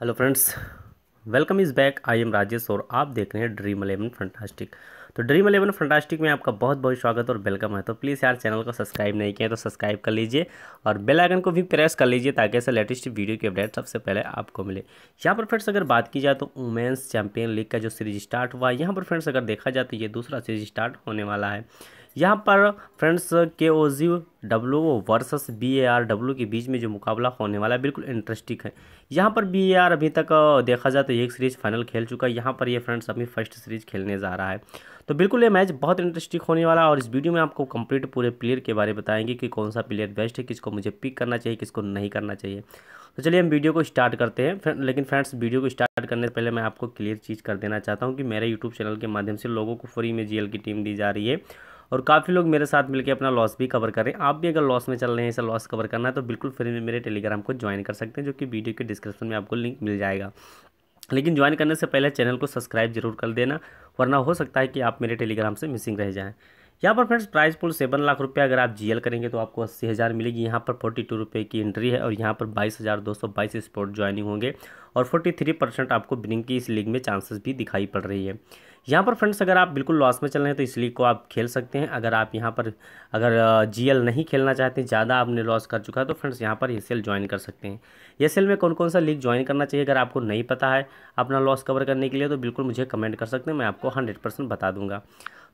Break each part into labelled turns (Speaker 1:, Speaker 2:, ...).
Speaker 1: hello friends welcome is back I am Rajesh और आप देख रहे हैं ड्रीम अलेवन फंटास्टिक तो ड्रीम अलेवन फंटास्टिक में आपका बहुत बहुत स्वागत और वेलकम है तो प्लीज़ यार चैनल को सब्सक्राइब नहीं किया तो सब्सक्राइब कर लीजिए और बेल आइकन को भी प्रेस कर लीजिए ताकि ऐसे लेटेस्ट वीडियो की अपडेट सबसे पहले आपको मिले यहाँ पर फ्रेंड्स अगर बात की जाए तो वुमेंस चैंपियन लीग का जो सीरीज स्टार्ट हुआ है यहाँ पर फ्रेंड्स अगर देखा जाए तो ये दूसरा सीरीज स्टार्ट होने वाला है यहाँ पर फ्रेंड्स के O G W versus B A R W के बीच में जो मुकाबला होने वाला है बिल्कुल इंटरेस्टिंग है यहाँ पर बी ए आर अभी तक देखा जाए तो एक सीरीज फाइनल खेल चुका है यहाँ पर ये फ्रेंड्स अभी फर्स्ट सीरीज खेलने जा रहा है तो बिल्कुल ये मैच बहुत इंटरेस्टिंग होने वाला है और इस वीडियो में आपको कंप्लीट पूरे प्लेयर के बारे में बताएंगे कि कौन सा प्लेयर बेस्ट है किसको मुझे पिक करना चाहिए किसको नहीं करना चाहिए तो चलिए हम वीडियो को स्टार्ट करते हैं लेकिन फ्रेंड्स वीडियो को स्टार्ट करने से पहले मैं आपको क्लियर चीज़ कर देना चाहता हूँ कि मेरे यूट्यूब चैनल के माध्यम से लोगों को फ्री में जी की टीम दी जा रही है और काफ़ी लोग मेरे साथ मिलकर अपना लॉस भी कवर कर रहे हैं आप भी अगर लॉस में चल रहे हैं इसे लॉस कवर करना है तो बिल्कुल फ्री में मेरे टेलीग्राम को ज्वाइन कर सकते हैं जो कि वीडियो के डिस्क्रिप्शन में आपको लिंक मिल जाएगा लेकिन ज्वाइन करने से पहले चैनल को सब्सक्राइब जरूर कर देना वरना हो सकता है कि आप मेरे टेलीग्राम से मिसिंग रह जाएँ यहाँ पर friends price pool seven lakh रुपये अगर आप जीएल करेंगे तो आपको अस्सी हज़ार मिलेगी यहाँ पर फोर्टी टू रुपये की एंट्री है और यहाँ पर बाईस हज़ार दो सौ बाईस स्पॉट ज्वाइनिंग होंगे और फोर्टी थ्री परसेंट आपको बिनिंग की इस लीग में चांसेस भी दिखाई पड़ रही है यहाँ पर फ्रेंड्स अगर आप बिल्कुल लॉस में चल रहे हैं तो इस लीग को आप खेल सकते हैं अगर आप यहाँ पर अगर जीएल नहीं खेलना चाहते ज़्यादा आपने लॉस कर चुका है तो फ्रेंड्स यहाँ पर एस ज्वाइन कर सकते हैं एस में कौन कौन सा लीग ज्वाइन करना चाहिए अगर आपको नहीं पता है अपना लॉस कवर करने के लिए तो बिल्कुल मुझे कमेंट कर सकते हैं मैं आपको हंड्रेड बता दूंगा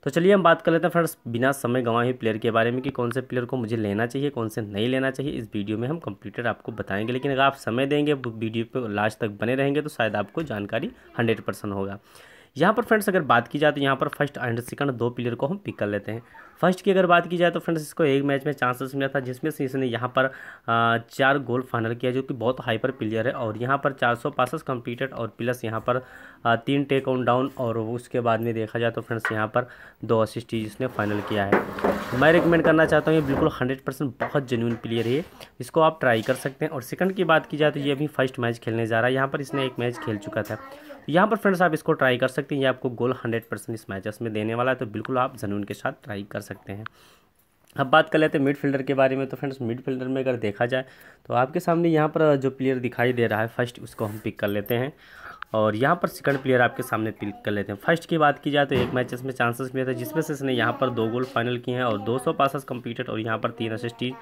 Speaker 1: तो चलिए हम बात कर लेते हैं फ्रेंड्स बिना समय गंवाए हुए प्लेयर के बारे में कि कौन से प्लेयर को मुझे लेना चाहिए कौन से नहीं लेना चाहिए इस वीडियो में हम कंप्लीटर आपको बताएंगे लेकिन अगर आप समय देंगे वीडियो पर लास्ट तक बने रहेंगे तो शायद आपको जानकारी हंड्रेड परसेंट होगा यहाँ पर फ्रेंड्स अगर बात की जाए तो यहाँ पर फर्स्ट एंड सेकंड दो प्लेयर को हम पिक कर लेते हैं फर्स्ट की अगर बात की जाए तो फ्रेंड्स इसको एक मैच में चांसेस मिला था जिसमें से इसने यहाँ पर चार गोल फाइनल किया जो कि बहुत हाइपर प्लेयर है और यहाँ पर चार सौ पासस कम्पलीटेड और प्लस यहाँ पर तीन टेक ऑन डाउन और उसके बाद में देखा जाए तो फ्रेंड्स यहाँ पर दो असिस्टी इसने फाइनल किया है मैं रिकमेंड करना चाहता हूँ ये बिल्कुल हंड्रेड परसेंट बहुत जेन्यून प्लेयर है इसको आप ट्राई कर सकते हैं और सेकंड की बात की जाए तो ये अभी फर्स्ट मैच खेलने जा रहा है यहाँ पर इसने एक मैच खेल चुका था तो यहाँ पर फ्रेंड्स आप इसको ट्राई कर सकते हैं ये आपको गोल हंड्रेड परसेंट इस मैच में देने वाला है तो बिल्कुल आप जनून के साथ ट्राई कर सकते हैं अब बात कर लेते हैं मिडफील्डर के बारे में तो फ्रेंड्स मिडफील्डर में अगर देखा जाए तो आपके सामने यहाँ पर जो प्लेयर दिखाई दे रहा है फर्स्ट उसको हम पिक कर लेते हैं और यहाँ पर सेकंड प्लेयर आपके सामने क्लिक कर लेते हैं फर्स्ट की बात की जाए तो एक मैच इसमें चांसेस मिले थे जिसमें से इसने यहाँ पर दो गोल फाइनल किए हैं और 200 पासस कंप्लीटेड और यहाँ पर तीन असिस्टी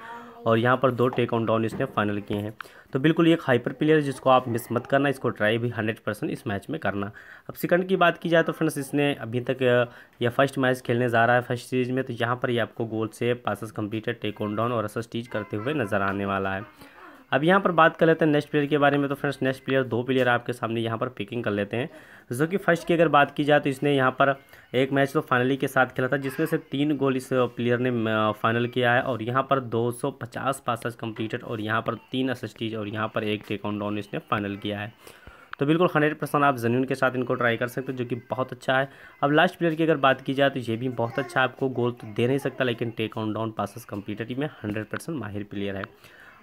Speaker 1: और यहाँ पर दो टेक ऑन डाउन इसने फाइनल किए हैं तो बिल्कुल एक हाइपर प्लेयर है जिसको आप मिस मत करना इसको ट्राई भी हंड्रेड परसेंट इस मैच में करना अब सेकंड की बात की जाए तो फ्रेंड्स इसने अभी तक यह फर्स्ट मैच खेलने जा रहा है फर्स्ट सीरीज में तो यहाँ पर ये आपको गोल से passes completed take on down और असस्टीज करते हुए नज़र आने वाला है अब यहाँ पर बात कर लेते हैं नेक्स्ट प्लेयर के बारे में तो फ्रेंड्स नेक्स्ट प्लेयर दो प्लेयर आपके सामने यहाँ पर पिकिंग कर लेते हैं जो कि फर्स्ट की अगर बात की जाए तो इसने यहाँ पर एक मैच तो फाइनली के साथ खेला था जिसमें से तीन गोल इस प्लेयर ने फाइनल किया है और यहाँ पर 250 पासज कंप्लीटेड और यहाँ पर तीन असिस्टीज और यहाँ पर एक टेक ऑन डाउन इसने फाइनल किया है तो बिल्कुल हंड्रेड परसेंट आप जनून के साथ इनको ट्राई कर सकते हो जो कि बहुत अच्छा है अब लास्ट प्लेयर की अगर बात की जाए तो ये भी बहुत अच्छा आपको गोल तो दे नहीं सकता लेकिन take on down passes completed में हंड्रेड परसेंट माहिर प्लेयर है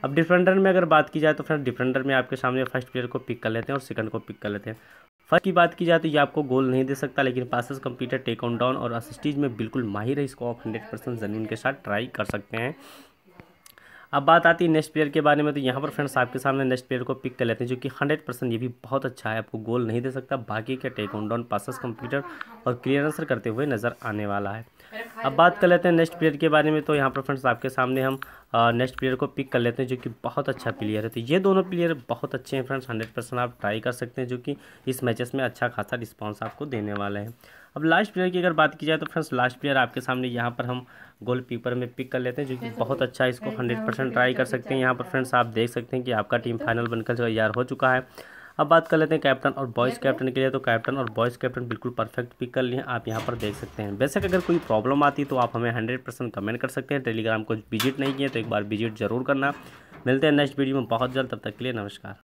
Speaker 1: अब डिफेंडर में अगर बात की जाए तो फ्रेंड डिफेंडर में आपके सामने फर्स्ट प्लेयर को पिक कर लेते हैं और सेकंड को पिक कर लेते हैं फर्स्ट की बात की जाए तो ये आपको गोल नहीं दे सकता लेकिन passes computer take on down और असिस्टीज में बिल्कुल माहिर है इसको आप हंड्रेड परसेंट जमीन के साथ ट्राई कर सकते हैं अब बात आती है नेक्स्ट प्लेयर के बारे में तो यहाँ पर फ्रेंड्स आपके सामने नेक्स्ट प्लेयर को पिक कर लेते हैं जो कि हंड्रेड परसेंट ये भी बहुत अच्छा है आपको गोल नहीं दे सकता बाकी के take on down passes computer और क्लियरेंसर करते हुए नज़र आने वाला है अब बात कर लेते हैं नेक्स्ट प्लेयर के बारे में तो यहाँ पर फ्रेंड्स आपके सामने हम नेक्स्ट प्लेयर को पिक कर लेते हैं जो कि बहुत अच्छा प्लेयर है तो ये दोनों प्लेयर बहुत अच्छे हैं फ्रेंड्स हंड्रेड परसेंट आप ट्राई कर सकते हैं जो कि इस मैचेस में अच्छा खासा रिस्पॉन्स आपको देने वाले हैं अब लास्ट प्लेयर की अगर बात की जाए तो फ्रेंड्स लास्ट प्लेयर आपके सामने यहाँ पर हम गोल कीपर में पिक कर लेते हैं जो कि बहुत अच्छा है इसको हंड्रेड परसेंट ट्राई कर सकते हैं यहाँ पर फ्रेंड्स आप देख सकते हैं कि आपका टीम फाइनल बनकर तैयार हो चुका है अब बात कर लेते हैं कैप्टन और बॉयज़ कैप्टन के लिए तो कैप्टन और बॉयज़ कैप्टन बिल्कुल परफेक्ट पिक कर लिए आप यहाँ पर देख सकते हैं बेशक अगर कोई प्रॉब्लम आती तो आप हमें हंड्रेड परसेंट कमेंट कर सकते हैं टेलीग्राम को विजिट नहीं किए तो एक बार विजिट जरूर करना मिलते हैं नेक्स्ट वीडियो में बहुत जल्द तब तक के लिए नमस्कार